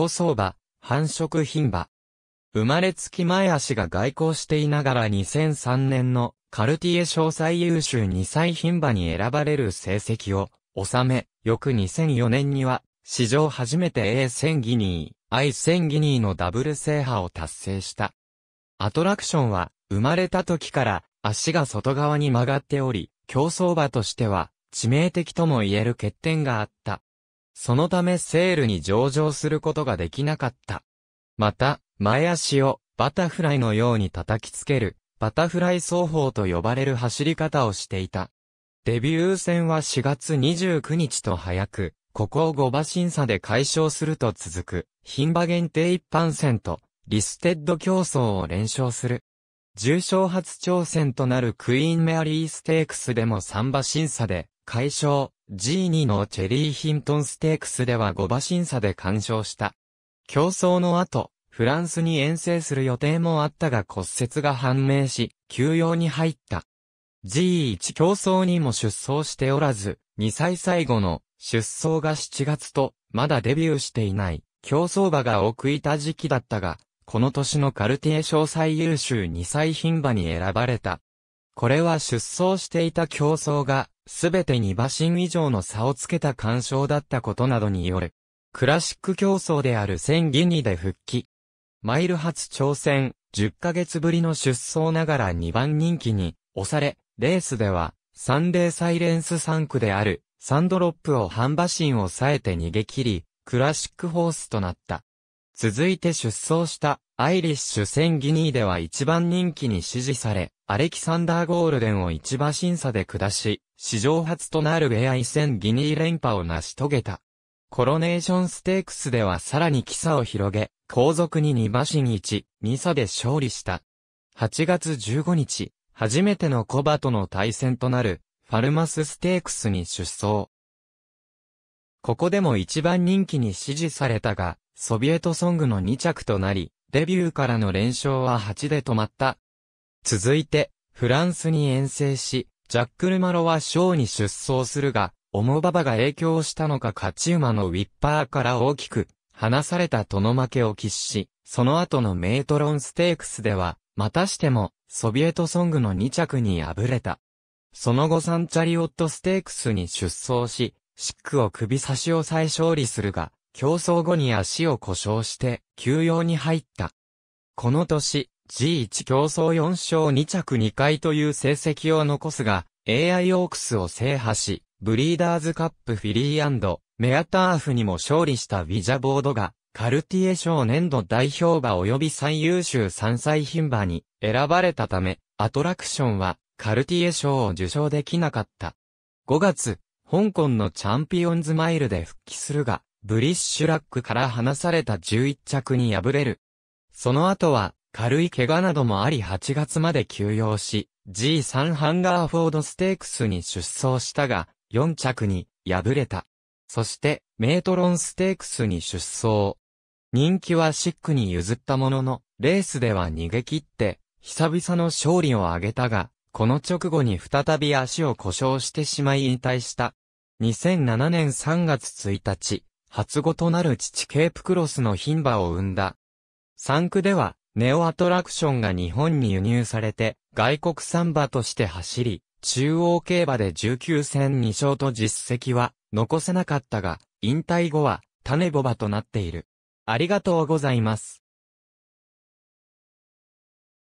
競走馬、繁殖牝馬。生まれつき前足が外交していながら2003年のカルティエ賞最優秀2歳牝馬に選ばれる成績を収め、翌2004年には史上初めて A1000 ギニー、I1000 ギニーのダブル制覇を達成した。アトラクションは生まれた時から足が外側に曲がっており、競走馬としては致命的とも言える欠点があった。そのためセールに上場することができなかった。また、前足をバタフライのように叩きつける、バタフライ走法と呼ばれる走り方をしていた。デビュー戦は4月29日と早く、ここを5馬審査で解消すると続く、品馬限定一般戦と、リステッド競争を連勝する。重賞初挑戦となるクイーンメアリーステークスでも3馬審査で、解消、G2 のチェリーヒントンステークスでは5馬審査で完勝した。競争の後、フランスに遠征する予定もあったが骨折が判明し、休養に入った。G1 競争にも出走しておらず、2歳最後の出走が7月と、まだデビューしていない、競争馬が多くいた時期だったが、この年のカルティエ賞最優秀2歳牝馬に選ばれた。これは出走していた競争が、すべて2馬身以上の差をつけた干渉だったことなどによる。クラシック競争である1000ギニで復帰。マイル初挑戦、10ヶ月ぶりの出走ながら2番人気に押され、レースでは、サンデーサイレンス3区である、サンドロップを半馬身を抑えて逃げ切り、クラシックホースとなった。続いて出走したアイリッシュ1000ギニーでは1番人気に支持され、アレキサンダー・ゴールデンを1馬審査で下し、史上初となる a ア戦ギニー連覇を成し遂げた。コロネーションステークスではさらに基差を広げ、後続に2馬身1、2差で勝利した。8月15日、初めてのコバとの対戦となる、ファルマスステークスに出走。ここでも一番人気に支持されたが、ソビエトソングの2着となり、デビューからの連勝は8で止まった。続いて、フランスに遠征し、ジャックルマロはショーに出走するが、オモババが影響したのか勝ち馬のウィッパーから大きく、離されたとの負けを喫し、その後のメイトロンステークスでは、またしても、ソビエトソングの2着に敗れた。その後サンチャリオットステークスに出走し、シックを首差し押さえ勝利するが、競争後に足を故障して、休養に入った。この年、G1 競争4勝2着2回という成績を残すが、AI オークスを制覇し、ブリーダーズカップフィリーメアターフにも勝利したウィジャボードが、カルティエ賞年度代表馬及び最優秀3歳牝馬に選ばれたため、アトラクションはカルティエ賞を受賞できなかった。5月、香港のチャンピオンズマイルで復帰するが、ブリッシュラックから離された11着に敗れる。その後は、軽い怪我などもあり8月まで休養し、G3 ハンガーフォードステークスに出走したが、4着に敗れた。そして、メートロンステークスに出走。人気はシックに譲ったものの、レースでは逃げ切って、久々の勝利を挙げたが、この直後に再び足を故障してしまい引退した。2007年3月1日、初語となる父ケープクロスの牝馬を生んだ。3区では、ネオアトラクションが日本に輸入されて、外国サンバとして走り、中央競馬で19戦2勝と実績は残せなかったが、引退後は種ボバとなっている。ありがとうございます。